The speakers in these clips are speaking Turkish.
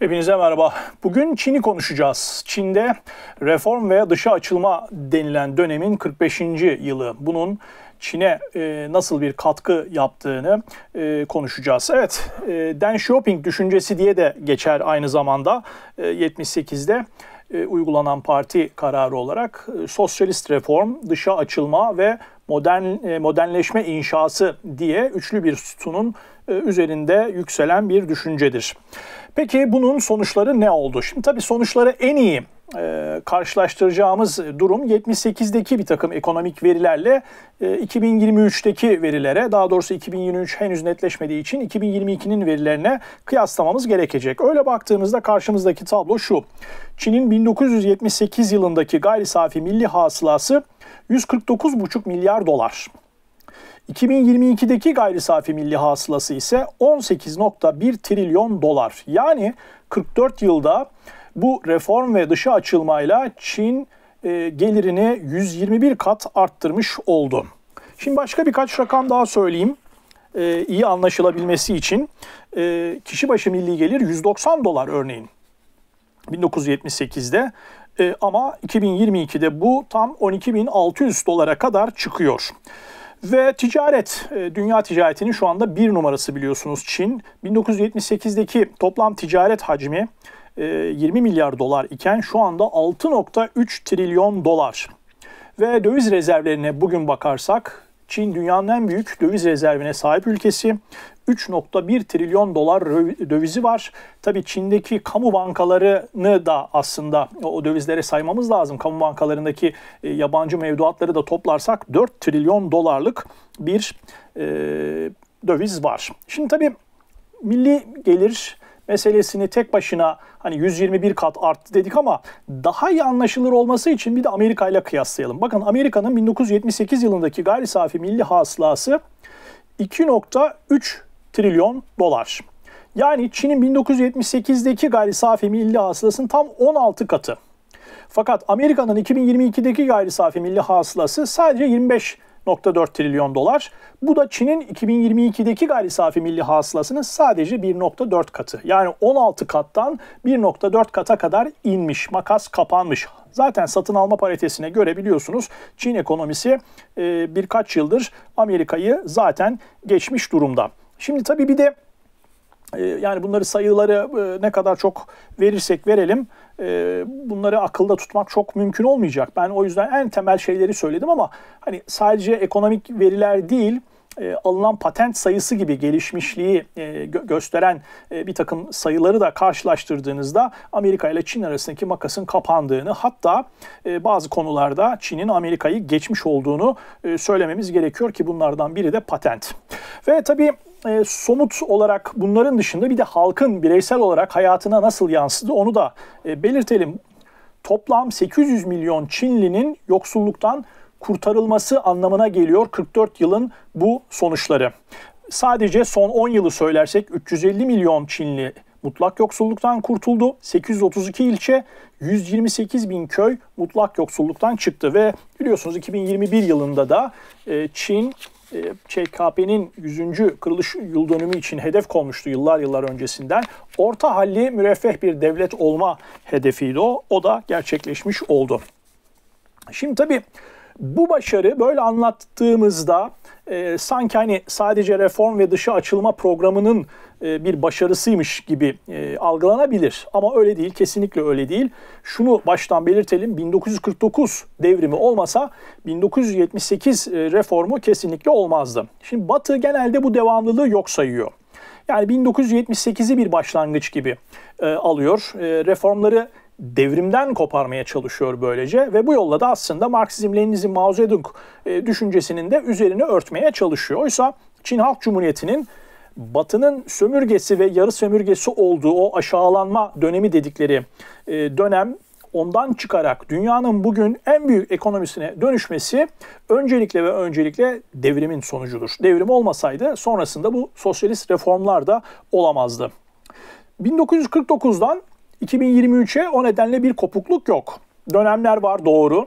Hepinize merhaba. Bugün Çin'i konuşacağız. Çin'de reform ve dışa açılma denilen dönemin 45. yılı. Bunun Çin'e e, nasıl bir katkı yaptığını e, konuşacağız. Evet, e, Deng Xiaoping düşüncesi diye de geçer aynı zamanda e, 78'de. E, uygulanan parti kararı olarak e, sosyalist reform, dışa açılma ve modern e, modernleşme inşası diye üçlü bir sütunun e, üzerinde yükselen bir düşüncedir. Peki bunun sonuçları ne oldu? Şimdi tabii sonuçları en iyi e, karşılaştıracağımız durum 78'deki bir takım ekonomik verilerle e, 2023'teki verilere daha doğrusu 2023 henüz netleşmediği için 2022'nin verilerine kıyaslamamız gerekecek. Öyle baktığımızda karşımızdaki tablo şu. Çin'in 1978 yılındaki gayri safi milli hasılası 149,5 milyar dolar. 2022'deki gayri safi milli hasılası ise 18.1 trilyon dolar. Yani 44 yılda bu reform ve dışa açılmayla Çin e, gelirini 121 kat arttırmış oldu. Şimdi başka birkaç rakam daha söyleyeyim e, iyi anlaşılabilmesi için e, kişi başı milli gelir 190 dolar örneğin 1978'de ama 2022'de bu tam 12.600 dolara kadar çıkıyor. Ve ticaret, dünya ticaretinin şu anda bir numarası biliyorsunuz Çin. 1978'deki toplam ticaret hacmi 20 e, milyar dolar iken şu anda 6.3 trilyon dolar. Ve döviz rezervlerine bugün bakarsak Çin dünyanın en büyük döviz rezervine sahip ülkesi. 3.1 trilyon dolar dövizi var. Tabii Çin'deki kamu bankalarını da aslında o dövizlere saymamız lazım. Kamu bankalarındaki e, yabancı mevduatları da toplarsak 4 trilyon dolarlık bir e, döviz var. Şimdi tabii milli gelir meselesini tek başına hani 121 kat arttı dedik ama daha iyi anlaşılır olması için bir de Amerika ile kıyaslayalım. Bakın Amerika'nın 1978 yılındaki gayri safi milli hasılası 2.3 trilyon dolar. Yani Çin'in 1978'deki gayri safi milli hasılasının tam 16 katı. Fakat Amerika'nın 2022'deki gayri safi milli hasılası sadece 25 1.4 trilyon dolar. Bu da Çin'in 2022'deki gayri safi milli hasılasının sadece 1.4 katı. Yani 16 kattan 1.4 kata kadar inmiş. Makas kapanmış. Zaten satın alma paritesine göre biliyorsunuz Çin ekonomisi e, birkaç yıldır Amerika'yı zaten geçmiş durumda. Şimdi tabii bir de ee, yani bunları sayıları e, ne kadar çok verirsek verelim e, bunları akılda tutmak çok mümkün olmayacak. Ben o yüzden en temel şeyleri söyledim ama hani sadece ekonomik veriler değil e, alınan patent sayısı gibi gelişmişliği gösteren bir takım sayıları da karşılaştırdığınızda Amerika ile Çin arasındaki makasın kapandığını hatta bazı konularda Çin'in Amerika'yı geçmiş olduğunu söylememiz gerekiyor ki bunlardan biri de patent. Ve tabii e, somut olarak bunların dışında bir de halkın bireysel olarak hayatına nasıl yansıdı onu da e, belirtelim. Toplam 800 milyon Çinlinin yoksulluktan kurtarılması anlamına geliyor 44 yılın bu sonuçları. Sadece son 10 yılı söylersek 350 milyon Çinli mutlak yoksulluktan kurtuldu. 832 ilçe, 128 bin köy mutlak yoksulluktan çıktı ve biliyorsunuz 2021 yılında da e, Çin ee, ÇKP'nin 100. kırılış yıl dönümü için hedef konmuştu yıllar yıllar öncesinden. Orta halli müreffeh bir devlet olma hedefiydi o. O da gerçekleşmiş oldu. Şimdi tabii bu başarı böyle anlattığımızda e, sanki hani sadece reform ve dışa açılma programının e, bir başarısıymış gibi e, algılanabilir. Ama öyle değil, kesinlikle öyle değil. Şunu baştan belirtelim, 1949 devrimi olmasa 1978 e, reformu kesinlikle olmazdı. Şimdi Batı genelde bu devamlılığı yok sayıyor. Yani 1978'i bir başlangıç gibi e, alıyor. E, reformları devrimden koparmaya çalışıyor böylece ve bu yolla da aslında Marksizm, Leninizm, Mao Zedong e, düşüncesinin de üzerine örtmeye çalışıyor. Oysa Çin Halk Cumhuriyeti'nin Batı'nın sömürgesi ve yarı sömürgesi olduğu o aşağılanma dönemi dedikleri e, dönem ondan çıkarak dünyanın bugün en büyük ekonomisine dönüşmesi öncelikle ve öncelikle devrimin sonucudur. Devrim olmasaydı sonrasında bu sosyalist reformlar da olamazdı. 1949'dan 2023'e o nedenle bir kopukluk yok. Dönemler var doğru.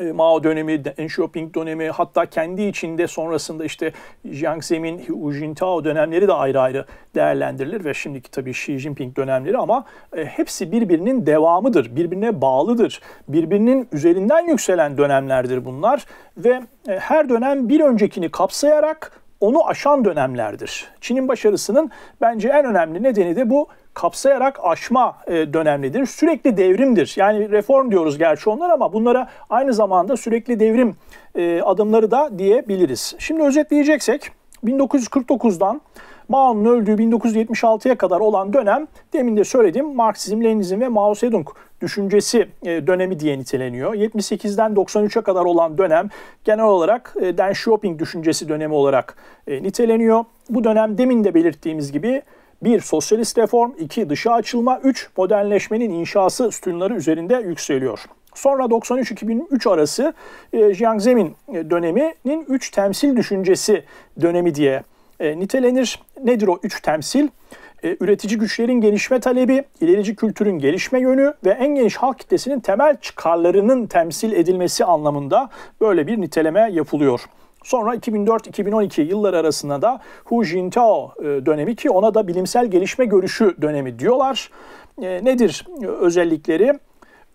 E, Mao dönemi, Deng Xiaoping dönemi hatta kendi içinde sonrasında işte Jiang Zemin, Hu Jintao dönemleri de ayrı ayrı değerlendirilir ve şimdiki tabii Xi Jinping dönemleri ama e, hepsi birbirinin devamıdır, birbirine bağlıdır. Birbirinin üzerinden yükselen dönemlerdir bunlar ve e, her dönem bir öncekini kapsayarak onu aşan dönemlerdir. Çin'in başarısının bence en önemli nedeni de bu kapsayarak aşma e, dönemlidir. Sürekli devrimdir. Yani reform diyoruz gerçi onlar ama bunlara aynı zamanda sürekli devrim e, adımları da diyebiliriz. Şimdi özetleyeceksek 1949'dan Mao'nun öldüğü 1976'ya kadar olan dönem demin de söyledim Marksizm, Leninizm ve Mao Zedong düşüncesi e, dönemi diye niteleniyor. 78'den 93'e kadar olan dönem genel olarak Deng Xiaoping düşüncesi dönemi olarak niteleniyor. Bu dönem demin de belirttiğimiz gibi 1. Sosyalist reform, 2. Dışa açılma, 3. Modernleşmenin inşası sütunları üzerinde yükseliyor. Sonra 93-2003 arası e, Jiang Zemin e, döneminin 3 temsil düşüncesi dönemi diye e, nitelenir. Nedir o 3 temsil? E, üretici güçlerin gelişme talebi, ilerici kültürün gelişme yönü ve en geniş halk kitlesinin temel çıkarlarının temsil edilmesi anlamında böyle bir niteleme yapılıyor. Sonra 2004-2012 yılları arasında da Hu Jintao e, dönemi ki ona da bilimsel gelişme görüşü dönemi diyorlar. E, nedir e, özellikleri?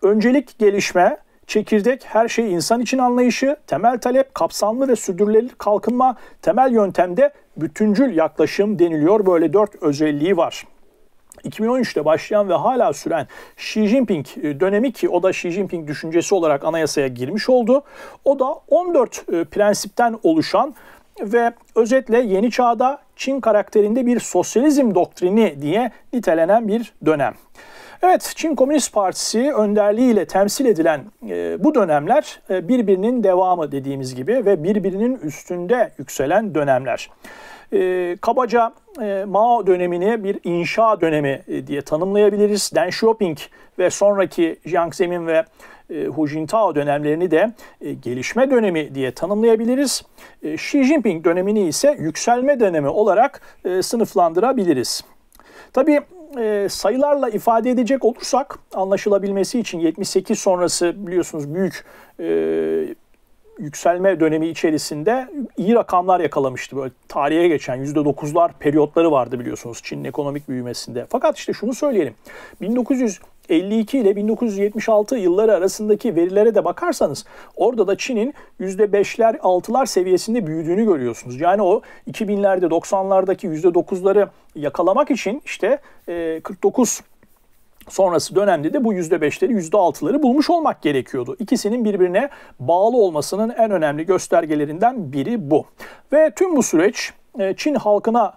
Öncelik gelişme, çekirdek her şey insan için anlayışı, temel talep kapsamlı ve sürdürülebilir kalkınma, temel yöntemde bütüncül yaklaşım deniliyor. Böyle dört özelliği var. 2013'te başlayan ve hala süren Xi Jinping e, dönemi ki o da Xi Jinping düşüncesi olarak anayasaya girmiş oldu. O da 14 e, prensipten oluşan ve özetle yeni çağda Çin karakterinde bir sosyalizm doktrini diye nitelenen bir dönem. Evet, Çin Komünist Partisi önderliğiyle temsil edilen e, bu dönemler e, birbirinin devamı dediğimiz gibi ve birbirinin üstünde yükselen dönemler e, kabaca e, Mao dönemini bir inşa dönemi e, diye tanımlayabiliriz. Deng Xiaoping ve sonraki Jiang Zemin ve e, Hu Jintao dönemlerini de e, gelişme dönemi diye tanımlayabiliriz. E, Xi Jinping dönemini ise yükselme dönemi olarak e, sınıflandırabiliriz. Tabii e, sayılarla ifade edecek olursak anlaşılabilmesi için 78 sonrası biliyorsunuz büyük e, yükselme dönemi içerisinde iyi rakamlar yakalamıştı. Böyle tarihe geçen %9'lar periyotları vardı biliyorsunuz Çin'in ekonomik büyümesinde. Fakat işte şunu söyleyelim. 1952 ile 1976 yılları arasındaki verilere de bakarsanız orada da Çin'in %5'ler 6'lar seviyesinde büyüdüğünü görüyorsunuz. Yani o 2000'lerde 90'lardaki %9'ları yakalamak için işte 49 e, sonrası dönemde de bu %5'leri %6'ları bulmuş olmak gerekiyordu. İkisinin birbirine bağlı olmasının en önemli göstergelerinden biri bu. Ve tüm bu süreç e, Çin halkına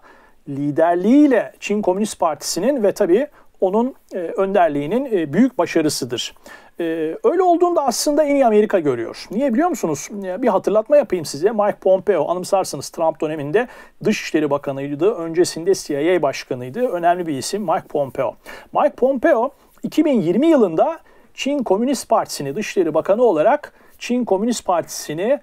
liderliğiyle Çin Komünist Partisi'nin ve tabii onun e, önderliğinin e, büyük başarısıdır. Ee, öyle olduğunda aslında en iyi Amerika görüyor. Niye biliyor musunuz? Ee, bir hatırlatma yapayım size. Mike Pompeo anımsarsınız Trump döneminde Dışişleri Bakanıydı. Öncesinde CIA Başkanıydı. Önemli bir isim Mike Pompeo. Mike Pompeo 2020 yılında Çin Komünist Partisi'ni Dışişleri Bakanı olarak Çin Komünist Partisi'ni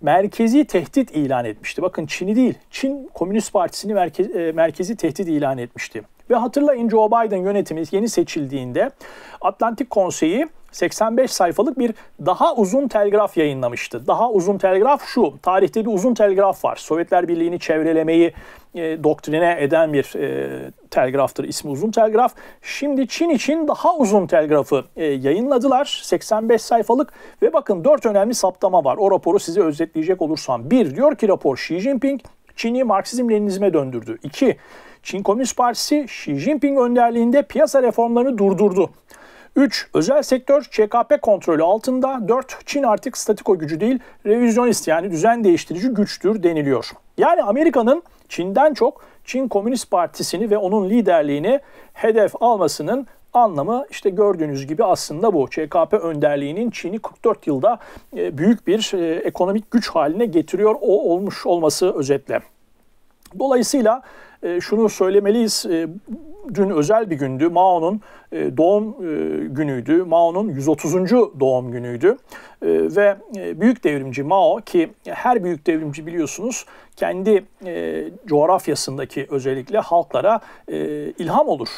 merkezi tehdit ilan etmişti. Bakın Çin'i değil, Çin Komünist Partisi'ni merkez, e, merkezi tehdit ilan etmişti. Ve hatırlayın Joe Biden yönetimi yeni seçildiğinde Atlantik Konseyi 85 sayfalık bir daha uzun telgraf yayınlamıştı. Daha uzun telgraf şu, tarihte bir uzun telgraf var. Sovyetler Birliği'ni çevrelemeyi e, doktrine eden bir e, telgraftır. İsmi uzun telgraf. Şimdi Çin için daha uzun telgrafı e, yayınladılar. 85 sayfalık ve bakın 4 önemli saptama var. O raporu size özetleyecek olursam. 1. Diyor ki rapor Xi Jinping Çin'i Marksizm-Leninizme döndürdü. 2. Çin Komünist Partisi Xi Jinping önderliğinde piyasa reformlarını durdurdu. 3. Özel sektör ÇKP kontrolü altında. 4. Çin artık statiko gücü değil, revizyonist yani düzen değiştirici güçtür deniliyor. Yani Amerika'nın Çin'den çok Çin Komünist Partisi'ni ve onun liderliğini hedef almasının anlamı işte gördüğünüz gibi aslında bu. ÇKP önderliğinin Çin'i 44 yılda e, büyük bir e, ekonomik güç haline getiriyor o olmuş olması özetle. Dolayısıyla e, şunu söylemeliyiz dün özel bir gündü. Mao'nun e, e, doğum günüydü. Mao'nun 130. doğum günüydü. ve e, büyük devrimci Mao ki her büyük devrimci biliyorsunuz kendi coğrafyasındaki özellikle halklara ilham olur.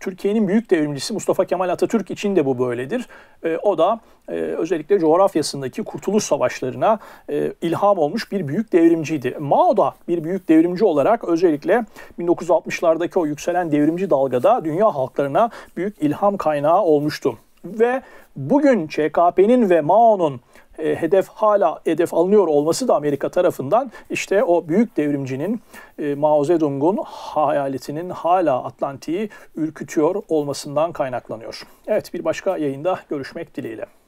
Türkiye'nin büyük devrimcisi Mustafa Kemal Atatürk için de bu böyledir. E, o da e, özellikle coğrafyasındaki kurtuluş savaşlarına e, ilham olmuş bir büyük devrimciydi. Mao da bir büyük devrimci olarak özellikle 1960'lardaki o yükselen devrimci dalgada dünya halklarına büyük ilham kaynağı olmuştu. Ve bugün ÇKP'nin ve Mao'nun e, hedef hala hedef alınıyor olması da Amerika tarafından işte o büyük devrimcinin e, Mao Zedong'un hayaletinin hala Atlantik'i ürkütüyor olmasından kaynaklanıyor. Evet bir başka yayında görüşmek dileğiyle.